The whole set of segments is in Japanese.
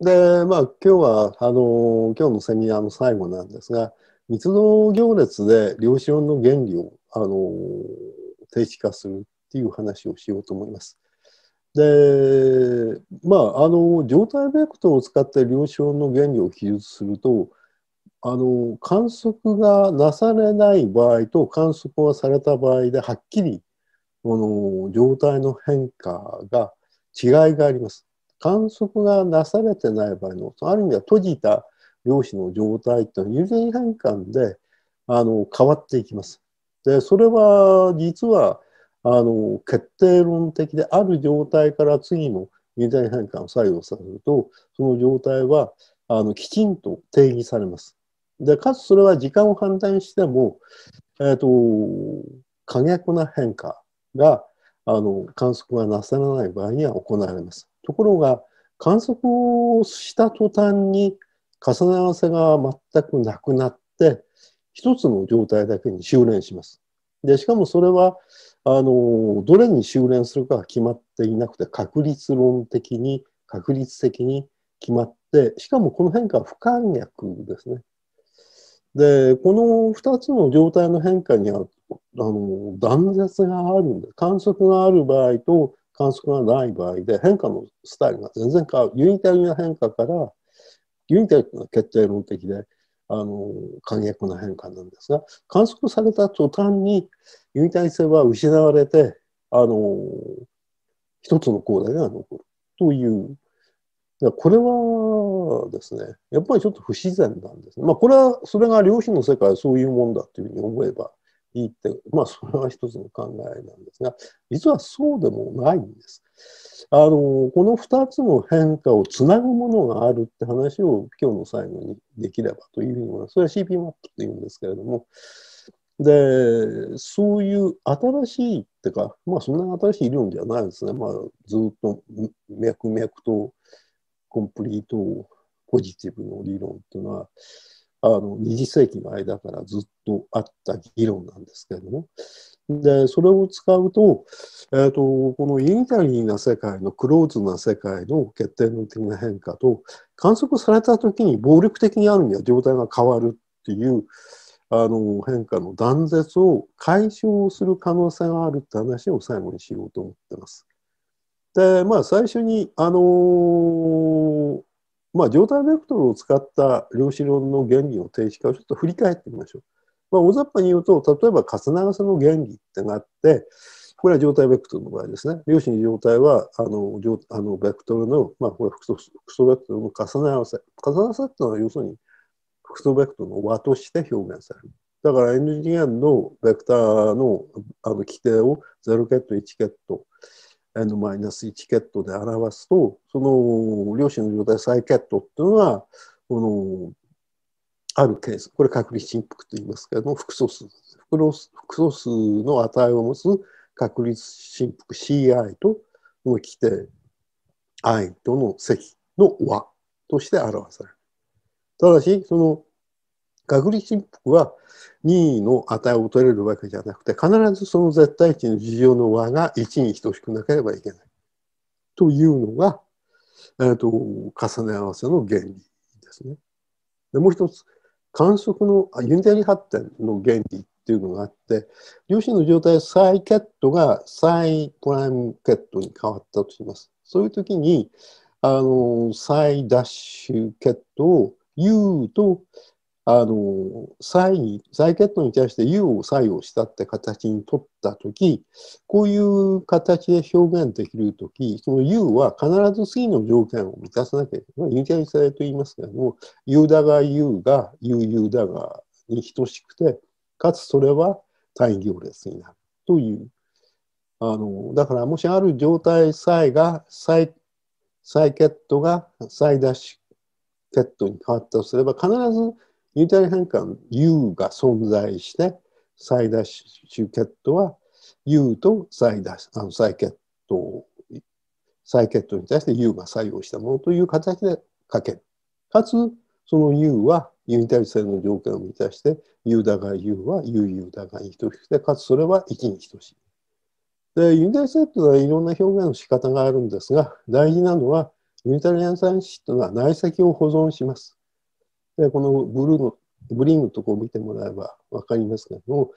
で、まあ、今日は、あの、今日のセミナーの最後なんですが、密度行列で量子論の原理を、あの、定式化するっていう話をしようと思います。で、まあ、あの、状態ベクトルを使って量子論の原理を記述すると、あの、観測がなされない場合と観測はされた場合ではっきり、この状態の変化が違いがあります。観測がなされてない場合の、ある意味では閉じた量子の状態っていうのは、有限変換であの変わっていきます。で、それは実は、あの決定論的である状態から次の有限変換を作用させると、その状態はあのきちんと定義されます。で、かつそれは時間を判断しても、えっ、ー、と、過逆な変化が、あの、観測がなさらない場合には行われます。ところが、観測をした途端に重ね合わせが全くなくなって、一つの状態だけに修練します。で、しかもそれは、あの、どれに修練するかは決まっていなくて、確率論的に、確率的に決まって、しかもこの変化は不可逆ですね。で、この2つの状態の変化には、あの、断絶があるんで、観測がある場合と観測がない場合で変化のスタイルが全然変わる。ユニタリーな変化から、ユニタリーが決定論的で、あの、簡約な変化なんですが、観測された途端にユニタリー性は失われて、あの、一つのコーデが残るという。これはですね、やっぱりちょっと不自然なんですね。まあ、これは、それが量子の世界はそういうもんだというふうに思えばいいって、まあ、それは一つの考えなんですが、実はそうでもないんです。あのこの2つの変化をつなぐものがあるって話を今日の最後にできればというふうに思います。それは CP マップというんですけれども、で、そういう新しいってか、まあそんな新しい理論じゃないですね。まあずっと脈々とコンプリートポジティブの理論っていうのは、あの20世紀の間からずっとあった議論なんですけれども、でそれを使うと,、えーと、このユニタリーな世界のクローズな世界の決定の的な変化と観測された時に暴力的にあるには状態が変わるっていうあの変化の断絶を解消する可能性があるって話を最後にしようと思ってます。でまあ最初にあのーまあ、状態ベクトルを使った量子論の原理の定義化をちょっと振り返ってみましょう。まあ、大雑把に言うと、例えば重なわせの原理ってがあって、これは状態ベクトルの場合ですね。量子に状態は、あの、あのベクトルの、まあ、これ複素複素ベクトルの重ね合わせ。重ね合わせっていうのは、要するに複素ベクトルの和として表現される。だから NGN のベクターのあの規定を0ケット、1ケット、N マイナス1ケットで表すと、その量子の状態再ケットっていうのは、この、あるケース、これ確率振幅と言いますけども、複素数、複素数の値を持つ確率振幅 CI と、この規定 I との積の和として表される。ただし、その学理振幅は任意の値を取れるわけじゃなくて、必ずその絶対値の事情の和が1に等しくなければいけない。というのが、えっと、重ね合わせの原理ですね。でもう一つ、観測の、ユニタリ発展の原理っていうのがあって、粒子の状態、サイケットがサイプライムケットに変わったとします。そういう時に、あの、サイダッシュケットを U とあの、債に、債トに対して U を作用したって形に取ったとき、こういう形で表現できるとき、その U は必ず次の条件を満たさなきゃいけない。ユニャリされと言いますけれども、U だが U が UU だがに等しくて、かつそれは単位行列になるという。あの、だからもしある状態債が、債、債ケットが債出しケットに変わったとすれば、必ずユニタリ変換 U が存在してサイダッシュケットは U とシュ、あのト、サイケットに対して U が作用したものという形で書ける。かつその U はユニタリ性の条件を満たして U だが U は UU だがに等しくてかつそれは1に等しい。でユニタリ性というのはいろんな表現の仕方があるんですが大事なのはユニタリアンサンシというのは内積を保存します。でこのブルーのグリーンのとこを見てもらえば分かりますけども、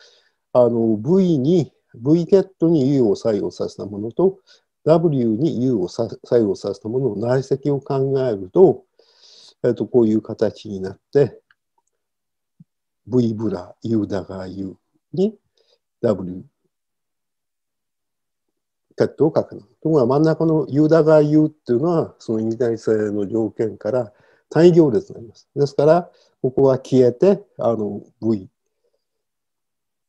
あの V に、V ケットに U を作用させたものと、W に U を作用させたものの内積を考えると、えっと、こういう形になって、V ブラ、U だが U に W ケットを書くの。ところが真ん中の U だが U っていうのは、その二体性の条件から、対行列になります。ですから、ここは消えて、あの、V、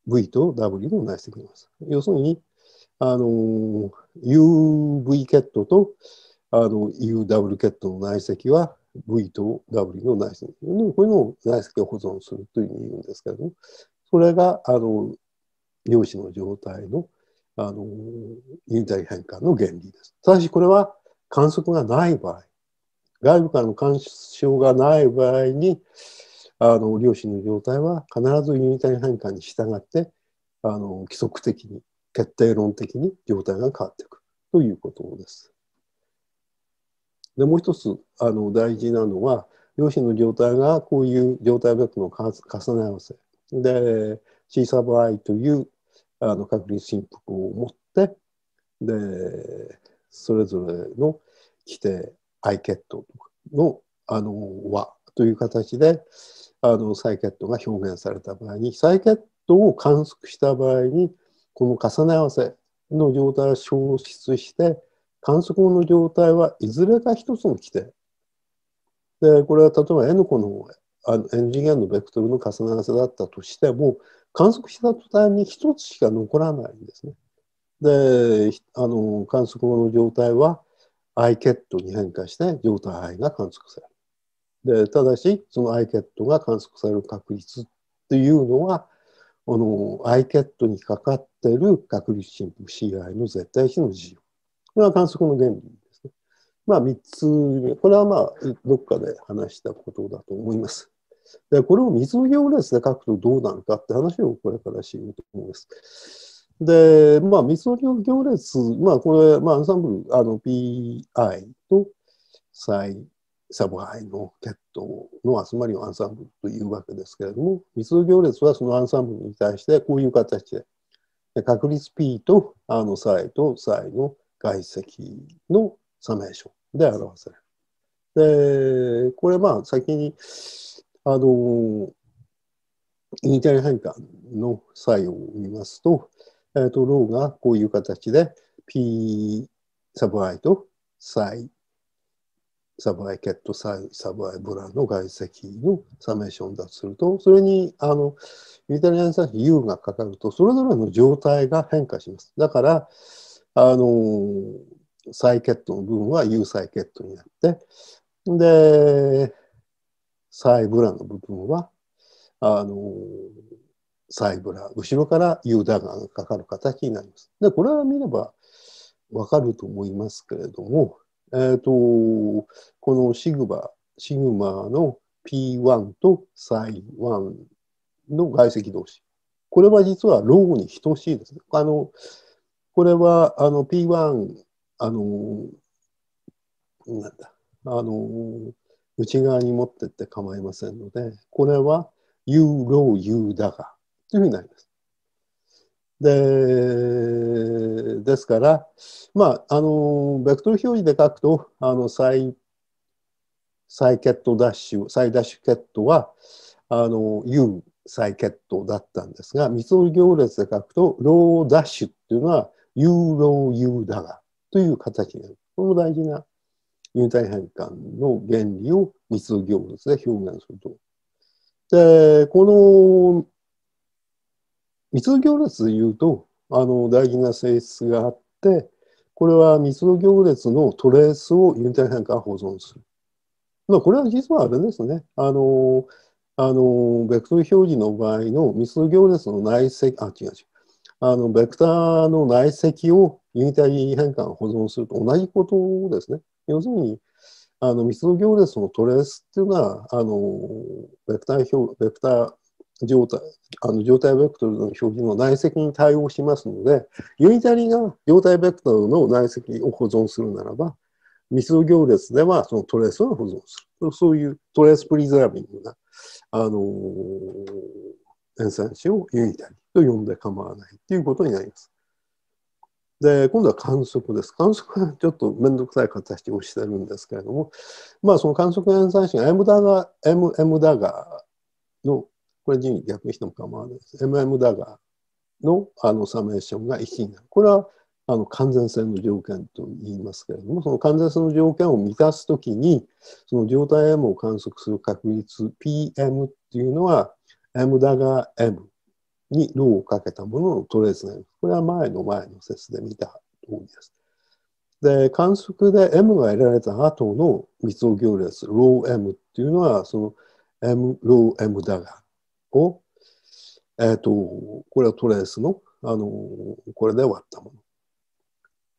V と W の内積になります。要するに、あの、UV ケットと、あの、UW ケットの内積は V と W の内積。こういうのを内積を保存するというふうに言うんですけども、それが、あの、量子の状態の、あの、ユニリ変換の原理です。ただし、これは観測がない場合。外部からの干渉がない場合に、あの、両親の状態は必ずユニタリー変換に従って、あの、規則的に、決定論的に状態が変わっていくということです。で、もう一つ、あの、大事なのは、両親の状態がこういう状態ベクトルの重ね合わせ。で、C サブ I というあの確率振幅を持って、で、それぞれの規定ケットのあの和という形であの再ットが表現された場合に再血トを観測した場合にこの重ね合わせの状態は消失して観測の状態はいずれか一つの規定でこれは例えば N 個のあの N 次元のベクトルの重ね合わせだったとしても観測した途端に一つしか残らないんですね。であの観測の状態はアイケットに変化して状態が観測される。で、ただし、そのアイケットが観測される確率っていうのは、あの、アイケットにかかってる確率振幅 CI の絶対比の事情。これは観測の原理ですね。まあ、3つ目。これはまあ、どっかで話したことだと思います。で、これを水の行列で書くとどうなるかって話をこれからしようと思います。で、まあ、ミソリオ行列、まあ、これ、まあ、アンサンブル、あの、PI とサイ、サブハイのットの集まりをアンサンブルというわけですけれども、ミソリ行列はそのアンサンブルに対してこういう形で、確率 P とあのサイとサイの外積のサメーションで表せる。で、これ、まあ、先に、あの、イニテリ変換の作用を見ますと、えーと、ローがこういう形で P サブ i とサイサブ i ケットサイサブ i ブランの外積のサメーションだとすると、それにあのユータリアン酸 U がかかると、それぞれの状態が変化します。だから、あのサイケットの部分は U サイケットになって、で、サイブラの部分は、あの、サイブラ、後ろからユダガがかかる形になります。で、これは見ればわかると思いますけれども、えっ、ー、と、このシグマ、シグマの P1 とサイ1の外積同士。これは実はローに等しいですね。あの、これはあの P1、あの、なんだ、あの、内側に持ってって構いませんので、これは U ロー U だが、というふうになります。で、ですから、まあ、あの、ベクトル表示で書くと、あの、再、再結とダッシュ、再ダッシュットは、あの、U 再結糖だったんですが、三つ折行列で書くと、ローダッシュっていうのは、ユーローユーだが、という形になる。これも大事なニュータイ変換の原理を三つ行列で表現すると。で、この密度行列でいうとあの大事な性質があってこれは密度行列のトレースをユニタリ変化保存する。まあ、これは実はあれですねあのあのベクトル表示の場合の密度行列の内積あ違う違うあのベクターの内積をユニタリ変換保存すると同じことですね。要するにあの密度行列のトレースっていうのはあのベクター表ベクター状態あの状態ベクトルの表示の内積に対応しますので、ユニタリが状態ベクトルの内積を保存するならば、密度行列ではそのトレースを保存する。そういうトレースプリザービングな、あのー、塩酸子をユニタリと呼んで構わないということになります。で、今度は観測です。観測はちょっとめんどくさい形をしてるんですけれども、まあその観測塩酸子が M ダガ、M、M ダガのこれ順位逆にしても構わないです。MM だがのあのサメーションが1になる。これはあの完全性の条件と言いますけれども、その完全性の条件を満たすときに、その状態 M を観測する確率 PM っていうのは、M だが M にローをかけたもののトレースになります。これは前の前の説で見た通りです。で、観測で M が得られた後の密を行列、ロー M っていうのは、その M、ロー M だがを、えっ、ー、と、これはトレースの、あの、これで割ったも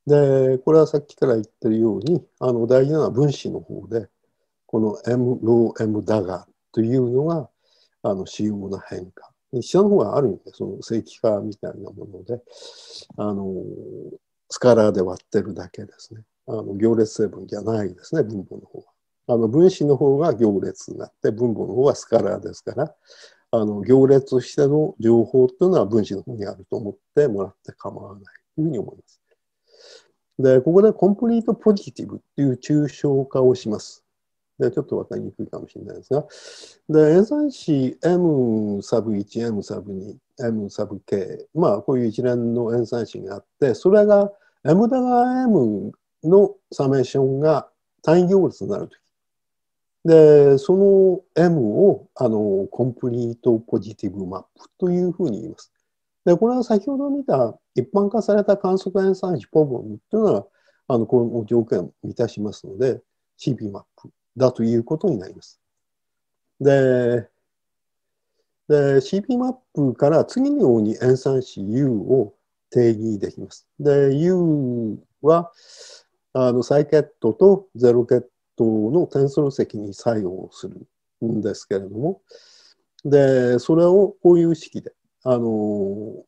の。で、これはさっきから言ってるように、あの、大事なのは分子の方で、この M、ロー M ダガというのが、あの、主要な変化。下の方はある意味で、その正規化みたいなもので、あの、スカラーで割ってるだけですね。あの行列成分じゃないですね、分母の方は。あの分子の方が行列になって、分母の方はスカラーですから、あの行列としての情報というのは分子の方にあると思ってもらって構わないというふうに思います。で、ここでコンプリートポジティブっていう抽象化をします。で、ちょっと分かりにくいかもしれないですが。で、演算子 M サブ1、M サブ2、M サブ K、まあこういう一連の演算子があって、それが M だが M のサメーションが単位行列になるとき、で、その M を、あの、コンプリートポジティブマップというふうに言います。で、これは先ほど見た一般化された観測演算子ポブムというのは、あの、この条件を満たしますので、c p マップだということになります。で、で c p マップから次のように演算子 U を定義できます。で、U は、あの、サイケットとゼロケッの転送席に作用するんですけれども、で、それをこういう式で、あの、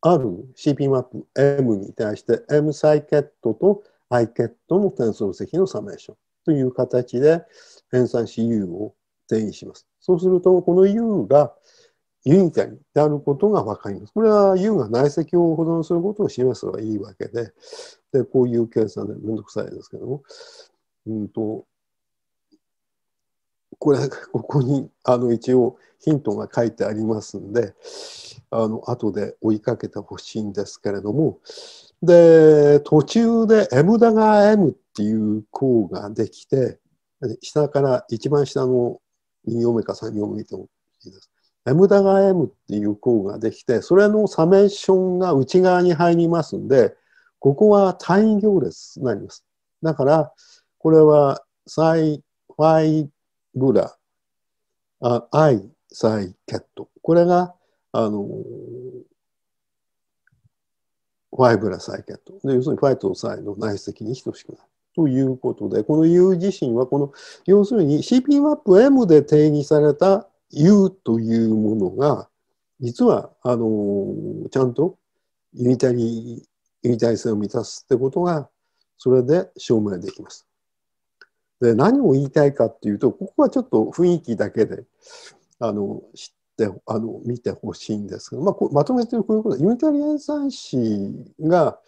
ある CP マップ M に対して M サイケットと I ケットの転送席のサメーションという形で編算し U を定義します。そうすると、この U がユニタリーであることが分かります。これは U が内積を保存することを示のがいいわけで、でこういう計算でめんどくさいですけども、うんと、これ、ここにあの一応ヒントが書いてありますんで、あの後で追いかけてほしいんですけれども、で、途中で M ダガー M っていう項ができて、下から一番下の2行目か3目見てもいいです。M ダガー M っていう項ができて、それのサメーションが内側に入りますんで、ここは単位行列になります。だから、これはサイファイブラ、あアイ、サイ、ケット。これが、あのー、ファイブラ、サイ、ケット。で要するにファイトとサイの内積に等しくなる。ということで、この U 自身は、この、要するに CP マップ M で定義された U というものが、実は、あのー、ちゃんとユニタリー、ユニタリ性を満たすってことが、それで証明できます。で何を言いたいかっていうとここはちょっと雰囲気だけであの知ってあの見てほしいんですけど、まあ、こまとめてこういうことユニタリアン三子が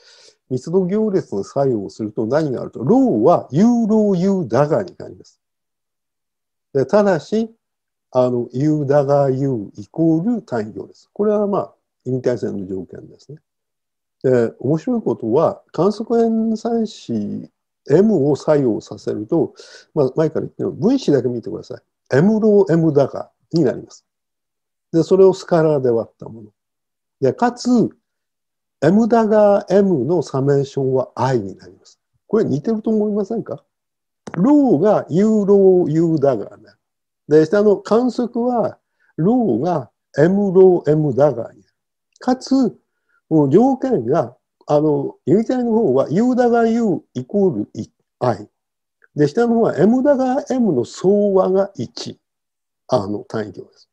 密度行列の作用をすると何があると、ローはユーローユーダガーになります。でただし、あの、ユーダガーユーイコール単位行列。これはまあ、引退線の条件ですね。で、面白いことは、観測円算子 M を作用させると、まあ、前から言ってる分子だけ見てください。M ロー M 高になります。で、それをスカラーで割ったもの。で、かつ、M だが M のサメーションは I になります。これ似てると思いませんかローが U ロー U だがね。で、下の観測は、ローが M ロー M だがに。かつ、この条件があの、タリの方は U だが U イコール I。で、下の方は M だが M の総和が1。あの、単位行です。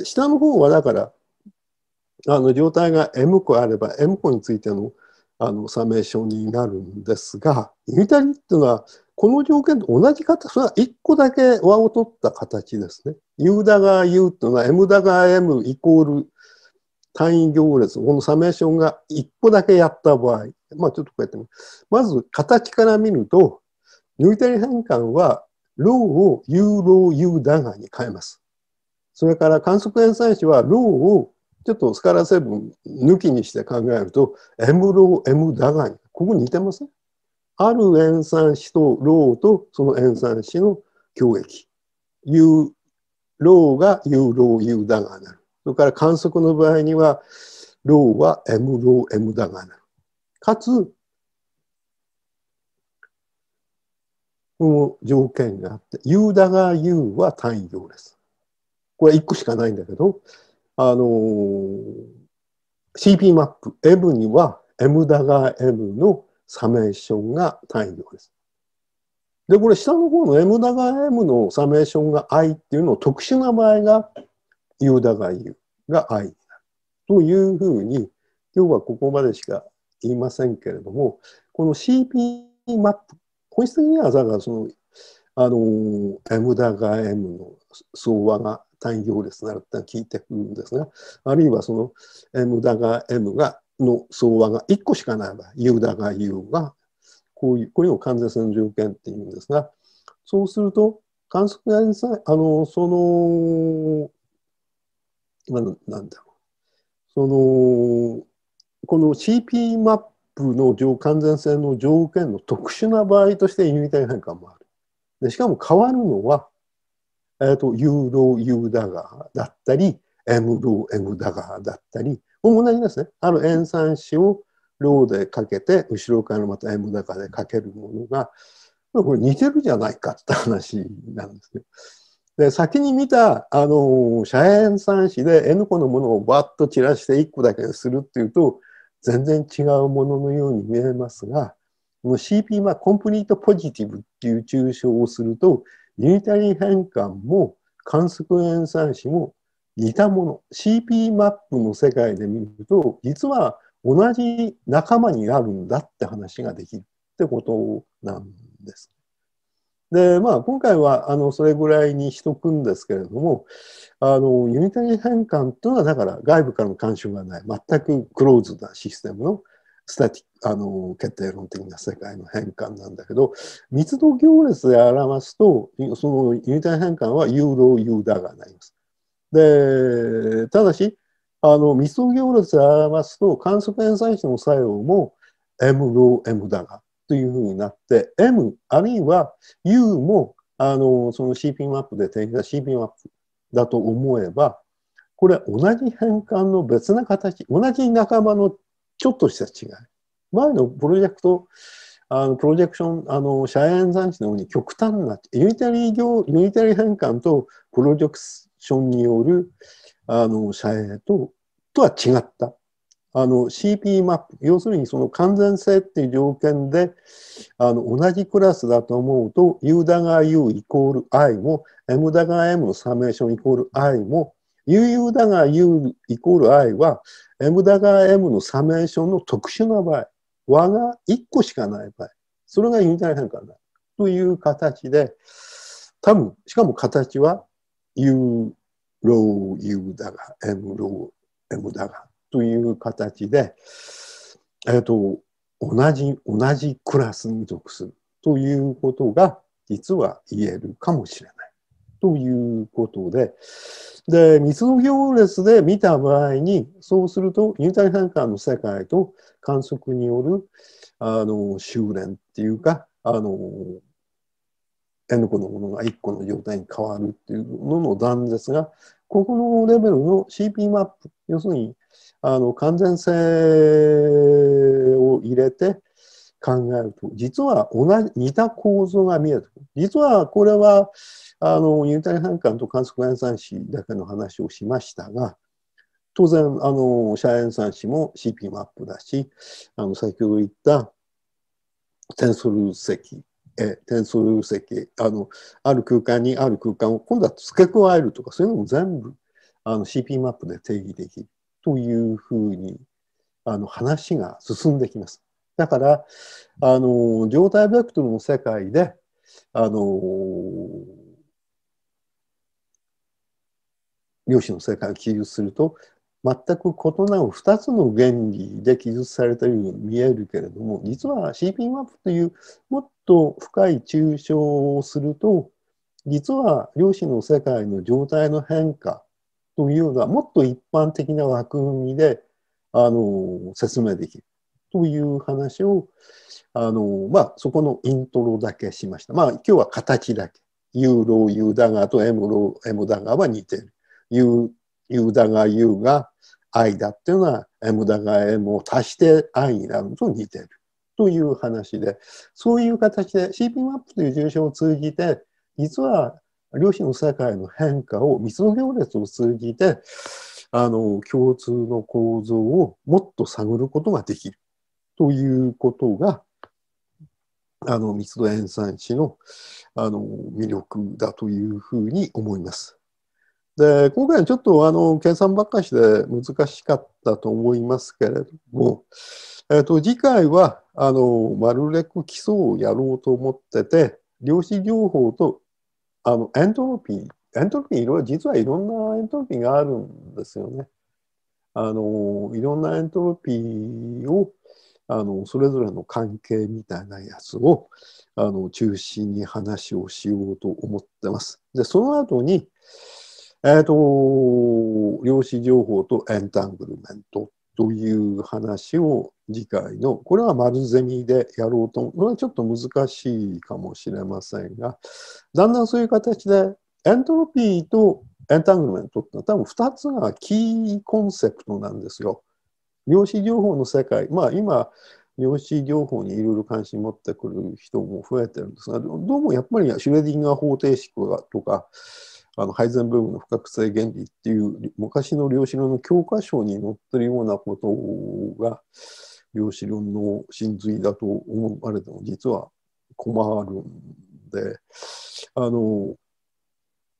で、下の方はだから、あの、状態が M 個あれば M 個についてのあのサメーションになるんですが、ユニタリっていうのは、この条件と同じ形、それは1個だけ和を取った形ですね。U だが U っていうのは M だが M イコール単位行列、このサメーションが一個だけやった場合、まあちょっとこうやってみまず、形から見ると、ニュータリ変換は、ローをユーローユーダガに変えます。それから観測演算子は、ローをちょっとスカラ成分抜きにして考えると、M ロー、M ダガーに。ここ似てませんある塩酸子とローとその塩酸子の共益。ユーローがユーローユーダガになる。それから観測の場合には、ローは M、ロー、M だがな。かつ、この条件があって、U だが U は単位行です。これ1個しかないんだけど、あのー、CP マップ M には M だが M のサメーションが単位行です。で、これ下の方の M だが M のサメーションが I っていうのを特殊な場合があユーダが言うが愛になる。というふうに、今日はここまでしか言いませんけれども、この CP マップ、本質的にはだからその、あの、M だが M の相和が単行列なるって聞いてくるんですが、あるいはその M だが M がの相和が1個しかない場合、U だが U が、こういう、これを完全線条件っていうんですが、そうすると、観測があのそのなんだろうそのこの CP マップの完全性の条件の特殊な場合として有体変換もある。でしかも変わるのは、えーと、ユーロ・ユーダガーだったり、M ロー・ M ダガーだったり、同じですね。ある塩酸子をローでかけて、後ろからまた M ダガーでかけるものが、これ似てるじゃないかって話なんですね。で、先に見た、あの、社員酸紙で N 個のものをバッと散らして1個だけするっていうと、全然違うもののように見えますが、この CP はコンプリートポジティブっていう抽象をすると、ユニタリー変換も観測演算子も似たもの。CP マップの世界で見ると、実は同じ仲間になるんだって話ができるってことなんです。で、まあ、今回はあのそれぐらいにしとくんですけれども、あのユニタリー変換というのは、だから外部からの干渉がない、全くクローズなシステムのスタティあの決定論的な世界の変換なんだけど、密度行列で表すと、そのユニタリー変換はユーロ、ユーダーがなります。で、ただし、あの密度行列で表すと、観測演算子の作用も M ロー、M ダが。というふうになって、M あるいは U もあのその CP マップで定義した CP マップだと思えば、これ同じ変換の別な形、同じ仲間のちょっとした違い。前のプロジェクト、あのプロジェクション、あの、社員算子のように極端な、ユニタリー行、ユニタリー変換とプロジェクションによる、あの、社員と、とは違ったあの CP マップ、要するにその完全性っていう条件で、あの同じクラスだと思うと、U だが U イコール I も、M だが M のサメーションイコール I も、UU だが U イコール I は、M だが M のサメーションの特殊な場合、和が1個しかない場合、それがユニタリ変化になるという形で、多分、しかも形は U ロー U だが M ロー M だがという形で、えーと、同じ同じクラスに属するということが実は言えるかもしれないということでで密度行列で見た場合にそうするとニュータ変換の世界と観測によるあの修練っていうかあの N 個のものが1個の状態に変わるっていうのの断絶がここのレベルの CP マップ要するにあの完全性を入れて考えると実は同じ似た構造が見えてくる実はこれはあのユニタリ反感と観測演算子だけの話をしましたが当然あのシ演算子も CP マップだしあの先ほど言ったテンソル積えテンソル積あのある空間にある空間を今度は付け加えるとかそういうのも全部あの CP マップで定義できる。というふうにあの話が進んできます。だから、あの、状態ベクトルの世界で、あの、量子の世界を記述すると、全く異なる2つの原理で記述されているように見えるけれども、実は CP マップというもっと深い抽象をすると、実は量子の世界の状態の変化というような、もっと一般的な枠組みで、あの、説明できるという話を、あの、まあ、そこのイントロだけしました。まあ、今日は形だけ。ユーロ、ユーダガーと M ロ、M ダガーは似てる。ユーダガー、ユーが I だっていうのは M だが M を足して I になると似てるという話でそういう形で CP マップという重症を通じて実は両子の世界の変化を密度行列を通じてあの共通の構造をもっと探ることができるということがあの密度演算子のあの魅力だというふうに思います。で今回はちょっとあの計算ばっかりして難しかったと思いますけれども、えー、と次回はあのマルレク基礎をやろうと思ってて量子療法とあのエントロピーエントロピー実はいろんなエントロピーがあるんですよね。あのいろんなエントロピーをあのそれぞれの関係みたいなやつをあの中心に話をしようと思ってます。でその後に、えーと、と量子情報とエンタングルメントという話を次回の、これは丸ゼミでやろうと、これはちょっと難しいかもしれませんが、だんだんそういう形でエントロピーとエンタングルメントってのは多分2つがキーコンセプトなんですよ。量子情報の世界、まあ今、量子情報にいろいろ関心持ってくる人も増えてるんですが、どうもやっぱりシュレディンガー方程式とか、あの配膳ブームの不確性原理っていう昔の量子論の教科書に載ってるようなことが量子論の真髄だと思われても実は困るんであの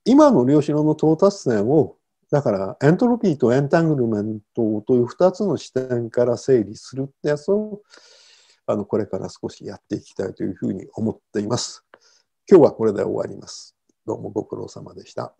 今の量子論の到達点をだからエントロピーとエンタングルメントという2つの視点から整理するってやつをあのこれから少しやっていきたいというふうに思っています。今日はこれで終わります。どうもご苦労様でした。